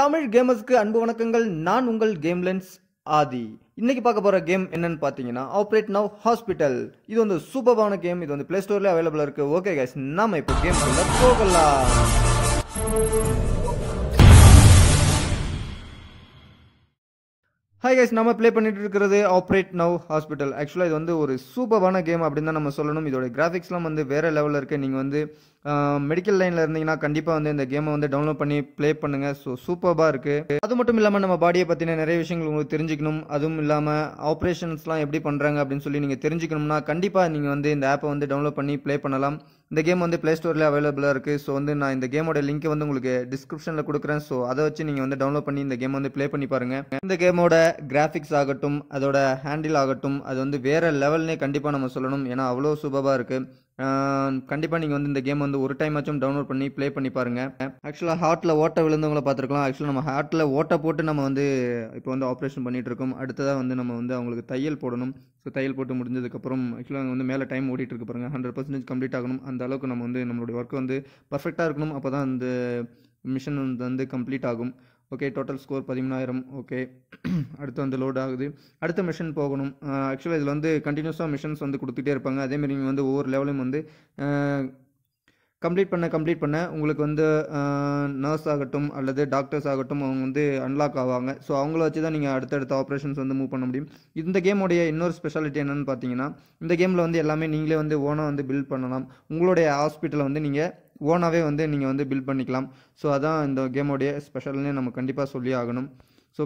தமிழ் கேமர்ஸ்க்கு அன்பு வணக்கங்கள் நான் உங்கள் கேம் லென்ஸ் ஆதி இன்னைக்கு பார்க்க போகிற கேம் என்னன்னு பார்த்தீங்கன்னா ஆப்ரேட் நவ் ஹாஸ்பிட்டல் இது வந்து சூப்பரான கேம் இது வந்து பிளே ஸ்டோர்லேயே அவைலபிளாக இருக்குது ஓகே கேஸ் நாம இப்போ கேம் போகலாம் ஹாய் கைஸ் நம்ம ப்ளே பண்ணிட்டு இருக்கிறது ஆப்ரேட் நவ் ஹாஸ்பிட்டல் ஆக்சுவலாக இது வந்து ஒரு சூப்பரான கேம் அப்படின்னு தான் நம்ம சொல்லணும் இதோட கிராஃபிக்ஸ்லாம் வந்து வேறு லெவலில் இருக்குது நீங்கள் வந்து மெடிக்கல் லைனில் இருந்தீங்கன்னா கண்டிப்பாக வந்து இந்த கேமை வந்து டவுன்லோட் பண்ணி ப்ளே பண்ணுங்கள் ஸோ சூப்பராக இருக்குது அது மட்டும் இல்லாமல் நம்ம பாடியை பற்றின நிறைய விஷயங்கள் உங்களுக்கு தெரிஞ்சுக்கணும் அதுவும் இல்லாமல் ஆப்ரேஷன்ஸ்லாம் எப்படி பண்ணுறாங்க அப்படின்னு சொல்லி நீங்கள் தெரிஞ்சுக்கணும்னா கண்டிப்பாக நீங்கள் வந்து இந்த ஆப்பை வந்து டவுன்லோட் பண்ணி ப்ளே பண்ணலாம் இந்த கேம் வந்து ப்ளே ஸ்டோரில் அவைலபிளாக இருக்குது ஸோ வந்து நான் இந்த கேமோட லிங்க்கை வந்து உங்களுக்கு டிஸ்கிரிப்ஷனில் கொடுக்குறேன் ஸோ அதை வச்சு நீங்கள் வந்து டவுன்லோட் பண்ணி இந்த கேம் வந்து ப்ளே பண்ணி பாருங்கள் இந்த கேமோட கிராஃபிக்ஸ் ஆகட்டும் அதோட ஹேண்டில் ஆகட்டும் அது வந்து வேறு லெவல்னே கண்டிப்பாக நம்ம சொல்லணும் ஏன்னா அவ்வளோ சூப்பராக இருக்குது கண்டிப்பாக நீங்கள் வந்து இந்த கேம் வந்து ஒரு டைம் டவுன்லோட் பண்ணி ப்ளே பண்ணி பாருங்கள் ஆக்சுவலாக ஹார்ட்டில் ஓட்டை விழுந்தவங்கள பார்த்துருக்கலாம் ஆக்சுவலாக நம்ம ஹார்ட்டில் ஓட்டை போட்டு நம்ம வந்து இப்போ வந்து ஆப்ரேஷன் பண்ணிகிட்ருக்கோம் அடுத்ததாக வந்து நம்ம வந்து அவங்களுக்கு தையல் போடணும் ஸோ தையல் போட்டு முடிஞ்சதுக்கப்புறம் ஆக்சுவலாக வந்து மேலே டைம் ஓடிட்டுருக்கு பாருங்கள் ஹண்ட்ரட் பர்சன்டேஜ் கம்ப்ளீட் ஆகணும் அந்த அளவுக்கு நம்ம வந்து நம்மளுடைய ஒர்க் வந்து பர்ஃபெக்டாக இருக்கணும் அப்போ தான் அந்த மிஷன் வந்து கம்ப்ளீட் ஆகும் ஓகே டோட்டல் ஸ்கோர் பதிமூணாயிரம் ஓகே அடுத்து வந்து லோட் ஆகுது அடுத்த மிஷன் போகணும் ஆக்சுவலாக இதில் வந்து கண்டினியூஸாக மிஷன்ஸ் வந்து கொடுத்துட்டே இருப்பாங்க அதேமாரி நீங்கள் வந்து ஒவ்வொரு லெவலையும் வந்து கம்ப்ளீட் பண்ண கம்ப்ளீட் பண்ண உங்களுக்கு வந்து நர்ஸ் ஆகட்டும் அல்லது டாக்டர்ஸ் ஆகட்டும் அவங்க வந்து அன்லாக் ஆவாங்க ஸோ அவங்கள வச்சு தான் நீங்கள் அடுத்தடுத்த ஆப்ரேஷன்ஸ் வந்து மூவ் பண்ண முடியும் இந்த கேமோடைய இன்னொரு ஸ்பெஷாலிட்டி என்னென்னு பார்த்தீங்கன்னா இந்த கேமில் வந்து எல்லாமே நீங்களே வந்து ஓனாக வந்து பில்ட் பண்ணலாம் உங்களுடைய ஹாஸ்பிட்டலை வந்து நீங்கள் ஓனாகவே வந்து நீங்கள் வந்து பில்ட் பண்ணிக்கலாம் ஸோ அதான் இந்த கேமோடைய ஸ்பெஷல்னு நம்ம கண்டிப்பாக சொல்லி ஆகணும் ஸோ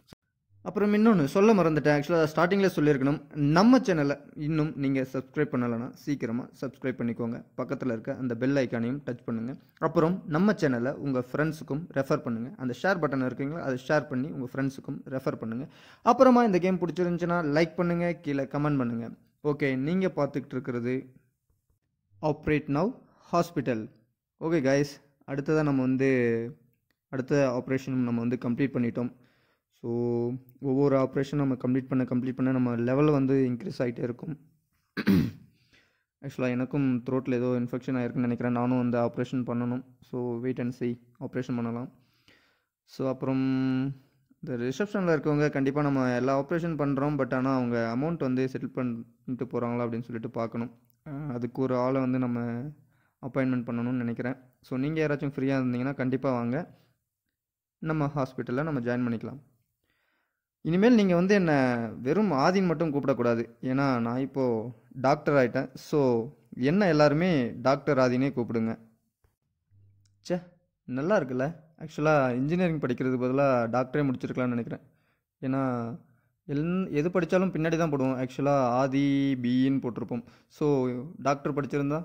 அப்புறம் இன்னொன்று சொல்ல மறந்துட்டேன் ஆக்சுவலாக ஸ்டார்டிங்கில் சொல்லியிருக்கணும் நம்ம சேனலை இன்னும் நீங்கள் சப்ஸ்கிரைப் பண்ணலைன்னா சீக்கிரமாக சப்ஸ்கிரைப் பண்ணிக்கோங்க பக்கத்தில் இருக்க அந்த பெல் ஐக்கானையும் டச் பண்ணுங்கள் அப்புறம் நம்ம சேனலை உங்கள் ஃப்ரெண்ட்ஸுக்கும் ரெஃபர் பண்ணுங்கள் அந்த ஷேர் பட்டன் இருக்குங்களா அதை ஷேர் பண்ணி உங்கள் ஃப்ரெண்ட்ஸுக்கும் ரெஃபர் பண்ணுங்கள் அப்புறமா இந்த கேம் பிடிச்சிருந்துச்சுன்னா லைக் பண்ணுங்கள் கீழே கமெண்ட் பண்ணுங்கள் ஓகே நீங்கள் பார்த்துக்கிட்டு இருக்கிறது operate now hospital okay guys அடுத்ததாக நம்ம வந்து அடுத்த ஆப்ரேஷன் நம்ம வந்து கம்ப்ளீட் பண்ணிட்டோம் ஸோ ஒவ்வொரு ஆப்ரேஷன் நம்ம கம்ப்ளீட் பண்ண கம்ப்ளீட் பண்ண நம்ம லெவல் வந்து இன்க்ரீஸ் ஆகிட்டே இருக்கும் ஆக்சுவலாக எனக்கும் த்ரோட்டில் ஏதோ இன்ஃபெக்ஷன் ஆகிருக்குன்னு நினைக்கிறேன் நானும் அந்த ஆப்ரேஷன் பண்ணணும் so wait and see operation பண்ணலாம் ஸோ அப்புறம் இந்த ரிசப்ஷனில் இருக்கவங்க கண்டிப்பாக நம்ம எல்லா ஆப்ரேஷன் பண்ணுறோம் பட் ஆனால் அவங்க அமௌண்ட் வந்து செட்டில் பண்ணிட்டு போகிறாங்களா அப்படின்னு சொல்லிட்டு பார்க்கணும் அதுக்கு ஒரு ஆளை வந்து நம்ம அப்பாயின்மெண்ட் பண்ணணும்னு நினைக்கிறேன் ஸோ நீங்கள் யாராச்சும் ஃப்ரீயாக இருந்தீங்கன்னா கண்டிப்பாக வாங்க நம்ம ஹாஸ்பிட்டலில் நம்ம ஜாயின் பண்ணிக்கலாம் இனிமேல் நீங்கள் வந்து என்னை வெறும் ஆதின் மட்டும் கூப்பிடக்கூடாது ஏன்னா நான் இப்போது டாக்டர் ஆகிட்டேன் ஸோ என்ன எல்லாருமே டாக்டர் ஆதினே கூப்பிடுங்க சே நல்லா இருக்குல்ல ஆக்சுவலாக இன்ஜினியரிங் படிக்கிறதுக்கு பதிலாக டாக்டரே முடிச்சிருக்கலாம்னு நினைக்கிறேன் ஏன்னா எல் எது படித்தாலும் பின்னாடி தான் போடுவோம் ஆக்சுவலாக ஆதி பிஇன்னு போட்டிருப்போம் ஸோ டாக்டர் படிச்சிருந்தா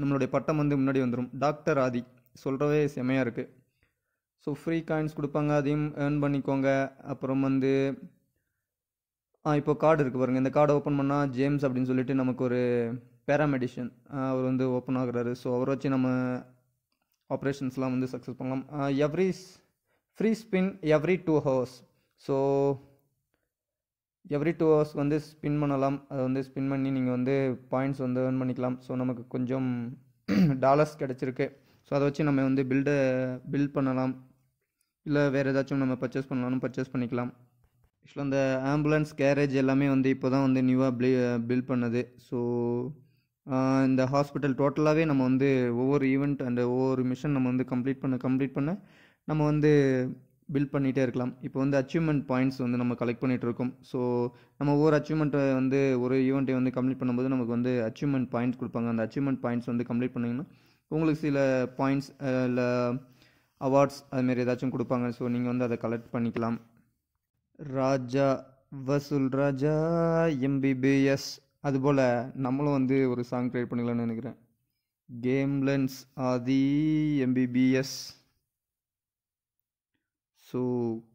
நம்மளுடைய பட்டம் வந்து முன்னாடி வந்துடும் டாக்டர் ஆதி சொல்கிறதே செமையாக இருக்குது ஸோ ஃப்ரீ காயின்ஸ் கொடுப்பாங்க அதையும் ஏர்ன் பண்ணிக்கோங்க அப்புறம் வந்து ஆ இப்போ கார்டு இருக்குது பாருங்கள் இந்த கார்டை ஓப்பன் பண்ணால் ஜேம்ஸ் அப்படின்னு சொல்லிட்டு நமக்கு ஒரு பேராமெடிஷன் அவர் வந்து ஓப்பன் ஆகுறாரு ஸோ அவரை வச்சு நம்ம ஆப்ரேஷன்ஸ்லாம் வந்து சக்ஸஸ் பண்ணலாம் every free spin every two hours so every two hours வந்து ஸ்பின் பண்ணலாம் அதை வந்து ஸ்பின் பண்ணி நீங்கள் வந்து பாயிண்ட்ஸ் வந்து ஏர்ன் பண்ணிக்கலாம் ஸோ நமக்கு கொஞ்சம் டாலர்ஸ் கிடச்சிருக்கு ஸோ அதை வச்சு நம்ம வந்து பில்டை பில்ட் பண்ணலாம் இல்லை வேறு ஏதாச்சும் நம்ம பர்ச்சேஸ் பண்ணலாம்னு பர்ச்சேஸ் பண்ணிக்கலாம் ஆக்சுவலாக அந்த ஆம்புலன்ஸ் கேரேஜ் எல்லாமே வந்து இப்போ தான் வந்து நியூவாக பில் பில்ட் பண்ணது ஸோ இந்த ஹாஸ்பிட்டல் டோட்டலாகவே நம்ம வந்து ஒவ்வொரு ஈவெண்ட் அண்ட் ஒவ்வொரு மிஷன் நம்ம வந்து கம்ப்ளீட் பண்ண கம்ப்ளீட் பண்ண நம்ம வந்து பில்ட் பண்ணிகிட்டே இருக்கலாம் இப்போ வந்து அச்சீவ்மெண்ட் பாயிண்ட்ஸ் வந்து நம்ம கலெக்ட் பண்ணிகிட்டு இருக்கோம் ஸோ நம்ம ஒவ்வொரு அச்சீவ்மெண்ட்டை வந்து ஒரு ஈவெண்ட்டை வந்து கம்ப்ளீட் பண்ணும்போது நமக்கு வந்து அச்சீவ்மெண்ட் பாயிண்ட்ஸ் கொடுப்பாங்க அந்த அச்சீவ்மெண்ட் பாயிண்ட்ஸ் வந்து கம்ப்ளீட் பண்ணிங்கன்னா உங்களுக்கு சில பாயிண்ட்ஸ் இல்லை அவார்ட்ஸ் அதுமாரி ஏதாச்சும் கொடுப்பாங்க ஸோ நீங்கள் வந்து அதை கலெக்ட் பண்ணிக்கலாம் ராஜா வசூல் ராஜா எம்பிபிஎஸ் அதுபோல் நம்மளும் வந்து ஒரு சாங் க்ரியேட் பண்ணிக்கலாம்னு நினைக்கிறேன் game lens Aadhi MBBS so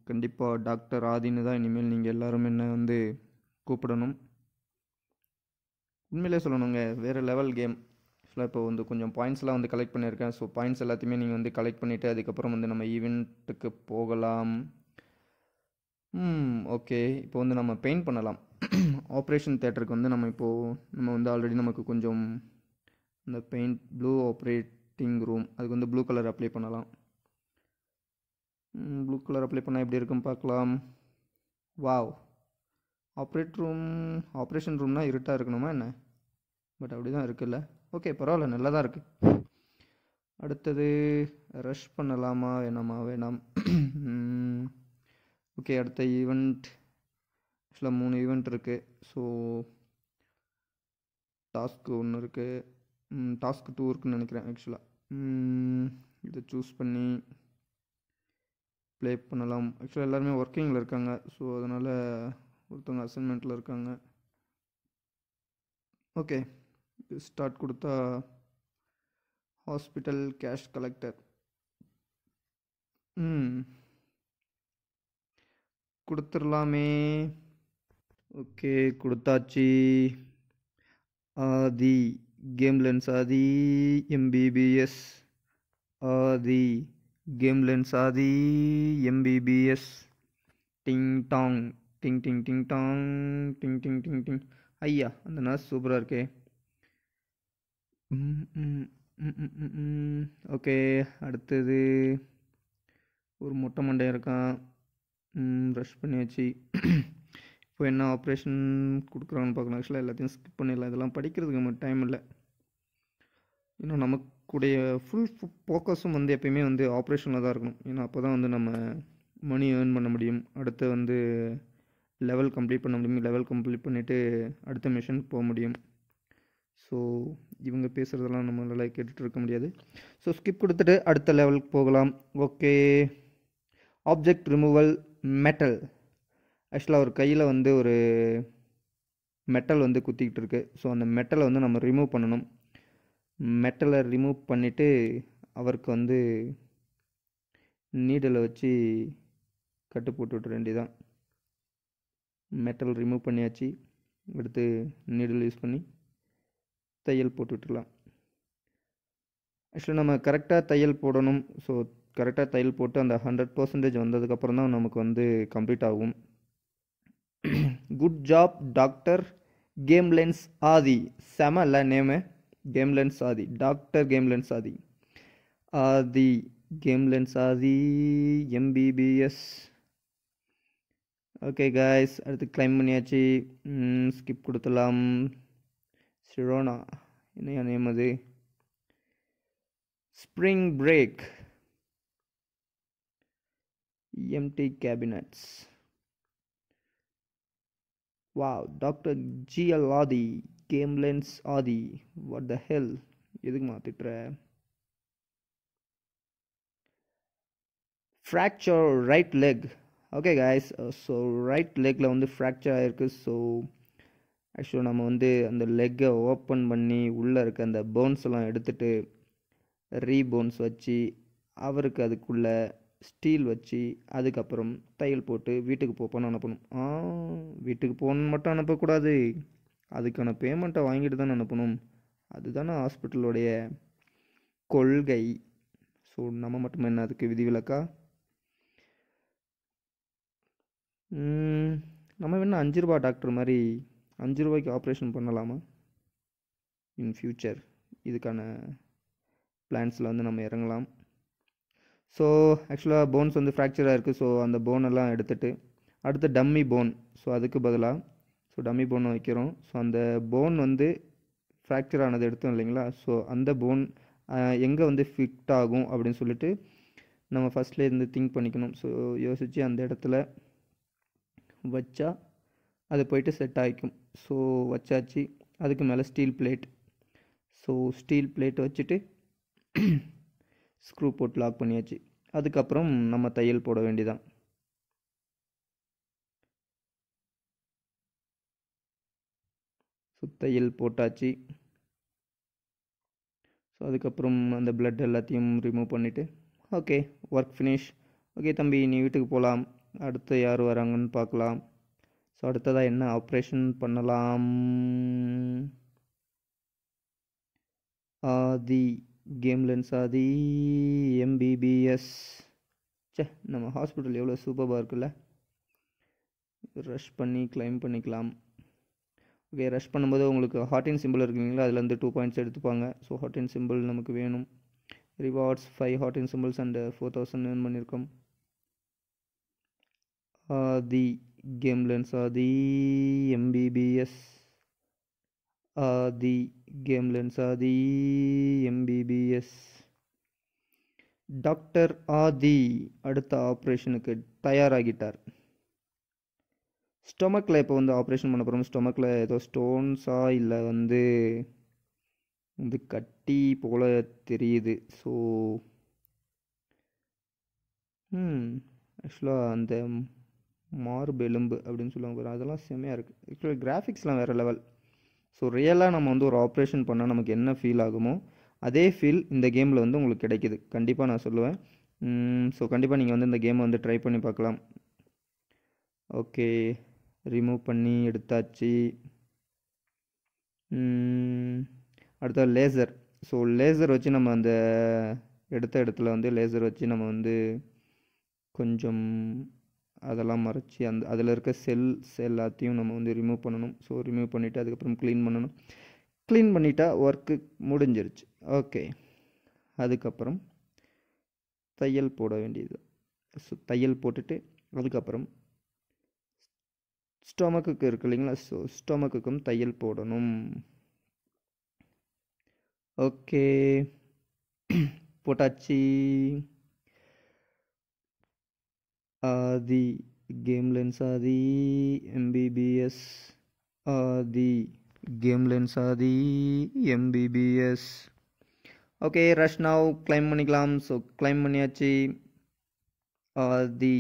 கண்டிப்பாக டாக்டர் ஆதின்னு தான் இனிமேல் நீங்கள் எல்லோரும் என்ன வந்து கூப்பிடணும் உண்மையிலே சொல்லணுங்க வேறு லெவல் கேம் ஃபுல்லாக இப்போ வந்து கொஞ்சம் பாயிண்ட்ஸ்லாம் வந்து கலெக்ட் பண்ணியிருக்கேன் ஸோ பாயிண்ட்ஸ் எல்லாத்தையுமே நீங்கள் வந்து கலெக்ட் பண்ணிவிட்டு அதுக்கப்புறம் வந்து நம்ம ஈவெண்ட்டுக்கு போகலாம் ஓகே இப்போ வந்து நம்ம பெயிண்ட் பண்ணலாம் ஆப்ரேஷன் தேட்டருக்கு வந்து நம்ம இப்போது நம்ம வந்து ஆல்ரெடி நமக்கு கொஞ்சம் இந்த பெயிண்ட் ப்ளூ ஆப்ரேட்டிங் ரூம் அதுக்கு வந்து ப்ளூ கலர் அப்ளை பண்ணலாம் ப்ளூ கலர் அப்ளை பண்ணால் எப்படி இருக்குன்னு பார்க்கலாம் வாவ் ஆப்ரேட் ரூம் ஆப்ரேஷன் ரூம்னால் இருட்டாக இருக்கணுமா என்ன பட் அப்படி தான் இருக்குல்ல ஓகே பரவாயில்ல நல்லா தான் இருக்குது அடுத்தது ரஷ் பண்ணலாமா வேணாமா வேணாம் ஓகே அடுத்த ஈவெண்ட் சில மூணு ஈவெண்ட் இருக்குது ஸோ டாஸ்க்கு ஒன்று இருக்குது டாஸ்க்கு டூ இருக்குன்னு நினைக்கிறேன் ஆக்சுவலாக இதை சூஸ் பண்ணி ப்ளே பண்ணலாம் ஆக்சுவலாக எல்லாருமே ஒர்க்கிங்கில் இருக்காங்க ஸோ அதனால் ஒருத்தவங்க அசைன்மெண்ட்டில் இருக்காங்க ஓகே ஸ்டார்ட் கொடுத்தா ஹாஸ்பிட்டல் கேஷ் கலெக்டர் ம் கொடுத்துடலாமே ஓகே கொடுத்தாச்சு Aadhi game lens Aadhi MBBS Aadhi game lens சாதி எம்பிபிஎஸ் டிங் டாங் டிங் டிங் டிங் டாங் டிங் டிங் டிங் டிங் ஐயா அந்த நர்ஸ் சூப்பராக இருக்கே ஓகே அடுத்தது ஒரு மொட்டை மண்டை இருக்கான் ரஷ் பண்ணி வச்சு இப்போ என்ன ஆப்ரேஷன் கொடுக்குறான்னு பார்க்கணும் ஆக்சுவலாக எல்லாத்தையும் ஸ்கிப் பண்ணிடலாம் இதெல்லாம் படிக்கிறதுக்கு டைம் இல்லை இன்னும் நமக்கு உடைய ஃபுல் ஃபோக்கஸும் வந்து எப்பயுமே வந்து ஆப்ரேஷனில் தான் இருக்கணும் ஏன்னா அப்போ தான் வந்து நம்ம மணி ஏர்ன் பண்ண முடியும் அடுத்து வந்து லெவல் கம்ப்ளீட் பண்ண முடியும் லெவல் கம்ப்ளீட் பண்ணிவிட்டு அடுத்த மிஷனுக்கு போக முடியும் ஸோ இவங்க பேசுகிறதெல்லாம் நம்மளால் கேட்டுட்டு இருக்க முடியாது ஸோ ஸ்கிப் கொடுத்துட்டு அடுத்த லெவலுக்கு போகலாம் ஓகே ஆப்ஜெக்ட் ரிமூவல் மெட்டல் ஆக்சுவலாக அவர் கையில் வந்து ஒரு மெட்டல் வந்து குத்திக்கிட்டு இருக்கு ஸோ அந்த மெட்டலை வந்து நம்ம ரிமூவ் பண்ணணும் மெட்டலை ரிமூவ் பண்ணிவிட்டு அவருக்கு வந்து நீடலை வச்சு கட்டு போட்டு விட்ற வேண்டியதான் மெட்டல் ரிமூவ் பண்ணியாச்சு எடுத்து நீடல் யூஸ் பண்ணி தையல் போட்டு விட்டுலாம் ஆக்சுவலாக நம்ம கரெக்டாக தையல் போடணும் ஸோ கரெக்டாக தையல் போட்டு அந்த ஹண்ட்ரட் பர்சன்டேஜ் வந்ததுக்கப்புறம் தான் நமக்கு வந்து கம்ப்ளீட் ஆகும் good job doctor game lens Aadhi செம இல்லை நேமு गेमलन सादी डॉक्टर गेमलन सादी आदि गेमलन सादी M B B S okay guys ಅದಕ್ಕೆ ಕ್ಲೈಮ್ ಮನಿ ಹಚ್ಚಿ ಸ್ಕಿಪ್ ಕೊಡ್ತಲ್ಲ ಸಿಡೋಣ ಇನ್ನೇ ನೇಮದಿ spring break M T cabinets wow doctor G L Aadhi game lens Aadhi what the hell எதுக்கு திட்டுற fracture right leg okay guys so right லெக்கில் வந்து ஃப்ராக்சர் ஆகிருக்கு ஸோ ஆக்சுவலாக நம்ம வந்து அந்த லெக்கை ஓப்பன் பண்ணி உள்ளே இருக்க அந்த போன்ஸ் எல்லாம் எடுத்துகிட்டு ரீபோன்ஸ் வச்சு அவருக்கு அதுக்குள்ளே ஸ்டீல் வச்சு அதுக்கப்புறம் தையல் போட்டு வீட்டுக்கு போப்போன்னு அனுப்பணும் வீட்டுக்கு போகணுன்னு மட்டும் அனுப்பக்கூடாது அதுக்கான பேமெண்ட்டை வாங்கிட்டு தானே அனுப்பணும் அதுதானே ஹாஸ்பிட்டலுடைய கொள்கை ஸோ நம்ம மட்டும் என்ன அதுக்கு விதிவிலக்கா நம்ம வேணால் அஞ்சு ரூபா டாக்டர் மாதிரி அஞ்சு ரூபாய்க்கு ஆப்ரேஷன் பண்ணலாமா இன் ஃப்யூச்சர் இதுக்கான பிளான்ஸில் வந்து நம்ம இறங்கலாம் ஸோ ஆக்சுவலாக போன்ஸ் வந்து ஃப்ராக்சராக இருக்குது ஸோ அந்த போனெல்லாம் எடுத்துகிட்டு அடுத்து டம்மி போன் ஸோ அதுக்கு பதிலாக ஸோ டம்மி போன் வைக்கிறோம் ஸோ அந்த போன் வந்து ஃப்ராக்சர் ஆனது எடுத்தோம் இல்லைங்களா ஸோ அந்த போன் எங்கே வந்து ஃபிட் ஆகும் அப்படின்னு சொல்லிட்டு நம்ம ஃபஸ்ட்டில் இருந்து திங்க் பண்ணிக்கணும் ஸோ யோசித்து அந்த இடத்துல வச்சா அது போயிட்டு செட் ஆகிக்கும் ஸோ வச்சாச்சு அதுக்கு மேலே steel plate so steel plate வச்சுட்டு ஸ்க்ரூ போட்டு லாக் பண்ணியாச்சு அதுக்கப்புறம் நம்ம தையல் போட வேண்டியதான் சுத்தையில் போட்டாச்சு ஸோ அதுக்கப்புறம் அந்த பிளட் எல்லாத்தையும் ரிமூவ் பண்ணிவிட்டு ஓகே ஒர்க் ஃபினிஷ் ஓகே தம்பி நீ வீட்டுக்கு போகலாம் அடுத்து யார் வராங்கன்னு பார்க்கலாம் ஸோ அடுத்ததாக என்ன ஆப்ரேஷன் பண்ணலாம் Aadhi game lens Aadhi MBBS சே நம்ம ஹாஸ்பிட்டல் எவ்வளோ சூப்பராக இருக்குல்ல ரஷ் பண்ணி கிளைம் பண்ணிக்கலாம் வே ரஷ் பண்ணும்போது உங்களுக்கு ஹாட் அண்ட் சிம்பிள் இருக்குங்களா அதில் வந்து டூ பாயிண்ட்ஸ் எடுத்துப்பாங்க ஸோ ஹாட் அண்ட் சிம்பிள் நமக்கு வேணும் rewards five hot and simples and four thousand earn பண்ணியிருக்கோம் Aadhi game lens Aadhi MBBS Aadhi game lens Aadhi MBBS doctor Aadhi அடுத்த ஆப்ரேஷனுக்கு தயாராகிட்டார் ஸ்டொமக்கில் இப்போ வந்து ஆப்ரேஷன் பண்ண போகிறோம் ஸ்டொமக்கில் ஏதோ ஸ்டோன்ஸாக இல்லை வந்து வந்து கட்டி போல தெரியுது ஸோ ஆக்சுவலாக அந்த மார்பெலும்பு அப்படின்னு சொல்லுவாங்க அதெல்லாம் செம்மையாக இருக்குது ஆக்சுவலாக கிராஃபிக்ஸ்லாம் வேறு லெவல் ஸோ ரியலாக நம்ம வந்து ஒரு ஆப்ரேஷன் பண்ணால் நமக்கு என்ன ஃபீல் ஆகுமோ அதே ஃபீல் இந்த கேமில் வந்து உங்களுக்கு கிடைக்கிது கண்டிப்பாக நான் சொல்லுவேன் ஸோ கண்டிப்பாக நீங்கள் வந்து இந்த கேமை வந்து ட்ரை பண்ணி பார்க்கலாம் ஓகே ரிமூவ் பண்ணி எடுத்தாச்சு அடுத்த லேசர் ஸோ லேசர் வச்சு நம்ம அந்த எடுத்த இடத்துல வந்து லேசர் வச்சு நம்ம வந்து கொஞ்சம் அதெல்லாம் மறைச்சி அந்த அதில் இருக்க செல்ஸ் எல்லாத்தையும் நம்ம வந்து ரிமூவ் பண்ணணும் ஸோ ரிமூவ் பண்ணிவிட்டு அதுக்கப்புறம் க்ளீன் பண்ணணும் க்ளீன் பண்ணிட்டா ஒர்க்கு முடிஞ்சிருச்சு ஓகே அதுக்கப்புறம் தையல் போட வேண்டியது ஸோ தையல் போட்டுட்டு அதுக்கப்புறம் ஸ்டொமக்குக்கு இருக்கு இல்லைங்களா ஸோ ஸ்டொமக்குக்கும் தையல் போடணும் ஓகே போட்டாச்சு Aadhi game lens Aadhi MBBS Aadhi game lens Aadhi MBBS okay ரஷ்னாவ் கிளைம் பண்ணிக்கலாம் ஸோ கிளைம் பண்ணியாச்சு Aadhi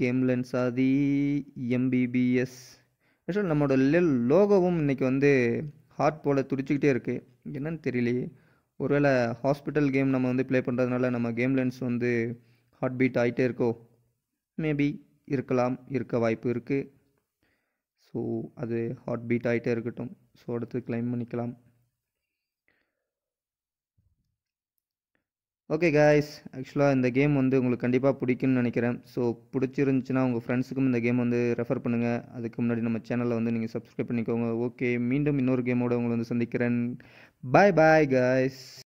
game lens Aadhi MBBS ஆக்சுவலாக நம்மளோட லெல் லோகோவும் இன்றைக்கி வந்து ஹார்ட் போல் துடிச்சிக்கிட்டே இருக்குது என்னன்னு தெரியலையே ஒருவேளை ஹாஸ்பிட்டல் கேம் நம்ம வந்து ப்ளே பண்ணுறதுனால நம்ம கேம் லென்ஸ் வந்து ஹார்ட் பீட் ஆகிட்டே இருக்கோ மேபி இருக்கலாம் இருக்க வாய்ப்பு இருக்குது ஸோ அது ஹார்ட் பீட் ஆகிட்டே இருக்கட்டும் ஸோ அடுத்து கிளைம் பண்ணிக்கலாம் ஓகே காய்ஸ் ஆக்சுவலாக இந்த கேம் வந்து உங்களுக்கு கண்டிப்பாக பிடிக்கும்னு நினைக்கிறேன் ஸோ பிடிச்சிருந்துச்சுன்னா உங்கள் ஃப்ரெண்ட்ஸுக்கும் இந்த கேம் வந்து ரெஃபர் பண்ணுங்கள் அதுக்கு முன்னாடி நம்ம சேனலில் வந்து நீங்கள் சப்ஸ்கிரைப் பண்ணிக்கோங்க ஓகே மீண்டும் இன்னொரு கேமோட உங்களை வந்து சந்திக்கிறேன் பாய் பாய் காய்ஸ்